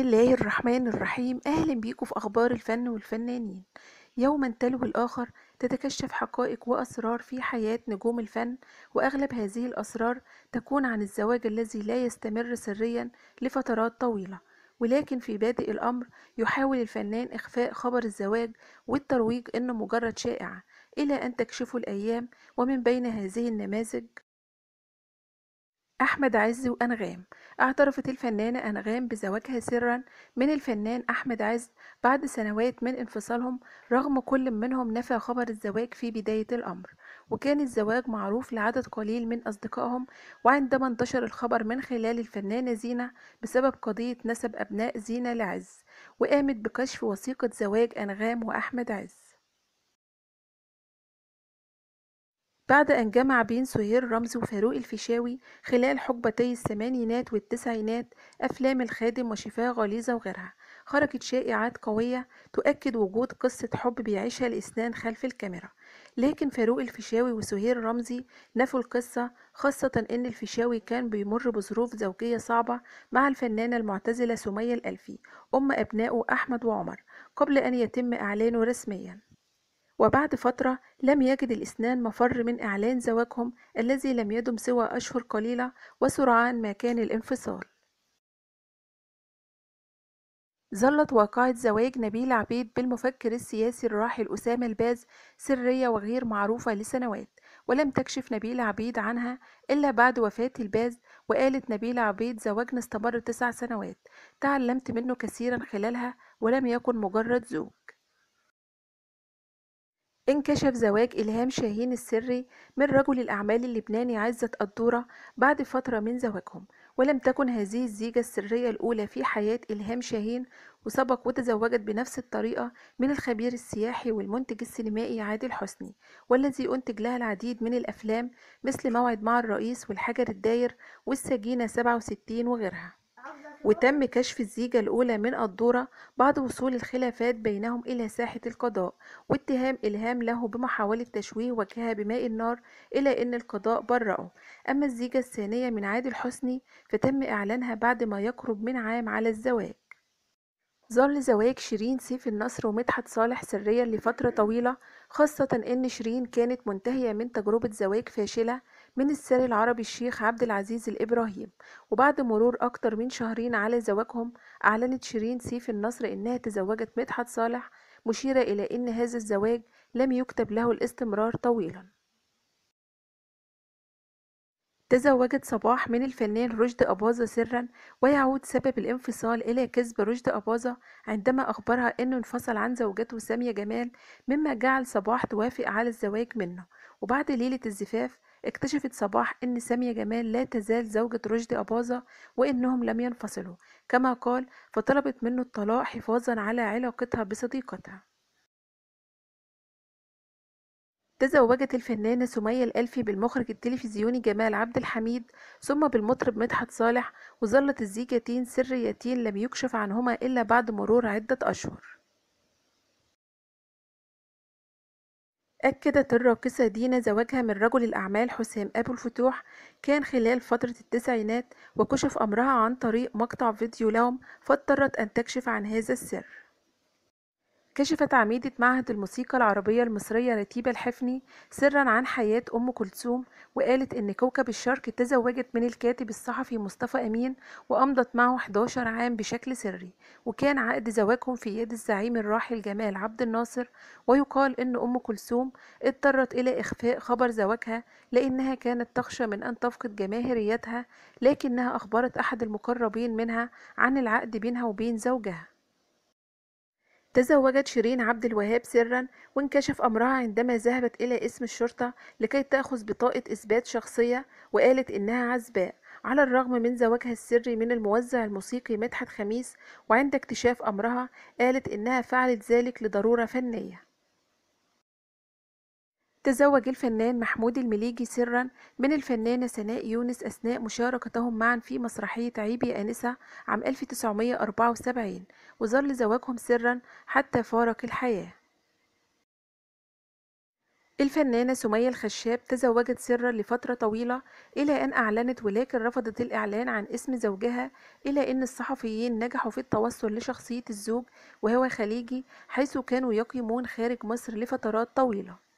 الله الرحمن الرحيم أهلا بيكم في أخبار الفن والفنانين يوما تلو الآخر تتكشف حقائق وأسرار في حياة نجوم الفن وأغلب هذه الأسرار تكون عن الزواج الذي لا يستمر سريا لفترات طويلة ولكن في بادئ الأمر يحاول الفنان إخفاء خبر الزواج والترويج أنه مجرد شائعة إلى أن تكشفه الأيام ومن بين هذه النماذج أحمد عز وأنغام اعترفت الفنانة أنغام بزواجها سرا من الفنان أحمد عز بعد سنوات من انفصالهم رغم كل منهم نفى خبر الزواج في بداية الأمر وكان الزواج معروف لعدد قليل من أصدقائهم وعندما انتشر الخبر من خلال الفنانة زينة بسبب قضية نسب أبناء زينة لعز وقامت بكشف وثيقة زواج أنغام وأحمد عز بعد أن جمع بين سهير رمزي وفاروق الفيشاوي خلال حقبتي الثمانينات والتسعينات أفلام الخادم وشفاه غليظة وغيرها خرجت شائعات قوية تؤكد وجود قصة حب بيعيشها الإسنان خلف الكاميرا لكن فاروق الفيشاوي وسهير رمزي نفوا القصة خاصة إن الفيشاوي كان بيمر بظروف زوجية صعبة مع الفنانة المعتزلة سمية الألفي أم أبنائه أحمد وعمر قبل أن يتم إعلانه رسمياً وبعد فترة لم يجد الإثنان مفر من إعلان زواجهم الذي لم يدم سوى أشهر قليلة وسرعان ما كان الانفصال ظلت واقعة زواج نبيل عبيد بالمفكر السياسي الراحل أسامة الباز سرية وغير معروفة لسنوات ولم تكشف نبيل عبيد عنها إلا بعد وفاة الباز وقالت نبيل عبيد زواجنا استمر تسع سنوات تعلمت منه كثيرا خلالها ولم يكن مجرد زوج انكشف زواج إلهام شاهين السري من رجل الأعمال اللبناني عزت الدورة بعد فترة من زواجهم ولم تكن هذه الزيجة السرية الأولى في حياة إلهام شاهين وسبق وتزوجت بنفس الطريقة من الخبير السياحي والمنتج السينمائي عادل حسني والذي أنتج لها العديد من الأفلام مثل موعد مع الرئيس والحجر الداير والسجينة 67 وغيرها وتم كشف الزيجة الأولى من الدورة بعد وصول الخلافات بينهم إلى ساحة القضاء واتهام إلهام له بمحاولة تشويه وجهها بماء النار إلى أن القضاء برأه أما الزيجة الثانية من عادل حسني فتم إعلانها بعد ما يقرب من عام على الزواج ظل زواج شيرين سيف النصر ومدحت صالح سريا لفترة طويلة خاصة أن شيرين كانت منتهية من تجربة زواج فاشلة من الساري العربي الشيخ عبد العزيز الإبراهيم وبعد مرور أكتر من شهرين على زواجهم أعلنت شيرين سيف النصر إنها تزوجت مدحت صالح مشيرة إلى إن هذا الزواج لم يكتب له الاستمرار طويلا تزوجت صباح من الفنان رشد أباظة سرا ويعود سبب الانفصال إلى كذب رشد أباظة عندما أخبرها أنه انفصل عن زوجته سامية جمال مما جعل صباح توافق على الزواج منه وبعد ليلة الزفاف اكتشفت صباح أن سامية جمال لا تزال زوجة رشدي أباظة وأنهم لم ينفصلوا كما قال فطلبت منه الطلاق حفاظا على علاقتها بصديقتها تزوجت الفنانة سمية الألفي بالمخرج التلفزيوني جمال عبد الحميد ثم بالمطرب مدحت صالح وظلت الزيجتين سريتين لم يكشف عنهما إلا بعد مرور عدة أشهر أكدت الراقصة دينا زواجها من رجل الأعمال حسام أبو الفتوح كان خلال فترة التسعينات وكشف أمرها عن طريق مقطع فيديو لهم فاضطرت أن تكشف عن هذا السر كشفت عميدة معهد الموسيقى العربية المصرية رتيبة الحفني سرا عن حياة أم كلثوم وقالت إن كوكب الشرق تزوجت من الكاتب الصحفي مصطفى أمين وأمضت معه 11 عام بشكل سري وكان عقد زواجهم في يد الزعيم الراحل جمال عبد الناصر ويقال إن أم كلثوم اضطرت إلى إخفاء خبر زواجها لأنها كانت تخشى من أن تفقد جماهيريتها لكنها أخبرت أحد المقربين منها عن العقد بينها وبين زوجها تزوجت شيرين عبد الوهاب سرا وانكشف أمرها عندما ذهبت إلى اسم الشرطة لكي تأخذ بطاقة إثبات شخصية وقالت إنها عزباء على الرغم من زواجها السري من الموزع الموسيقي مدحت خميس وعند اكتشاف أمرها قالت إنها فعلت ذلك لضرورة فنية تزوج الفنان محمود المليجي سرا من الفنانة سناء يونس أثناء مشاركتهم معا في مسرحية عيب يا أنسة عام 1974 وظل زواجهم سرا حتى فارق الحياة الفنانة سمية الخشاب تزوجت سرا لفترة طويلة إلى أن أعلنت ولكن رفضت الإعلان عن اسم زوجها إلى أن الصحفيين نجحوا في التوصل لشخصية الزوج وهو خليجي حيث كانوا يقيمون خارج مصر لفترات طويلة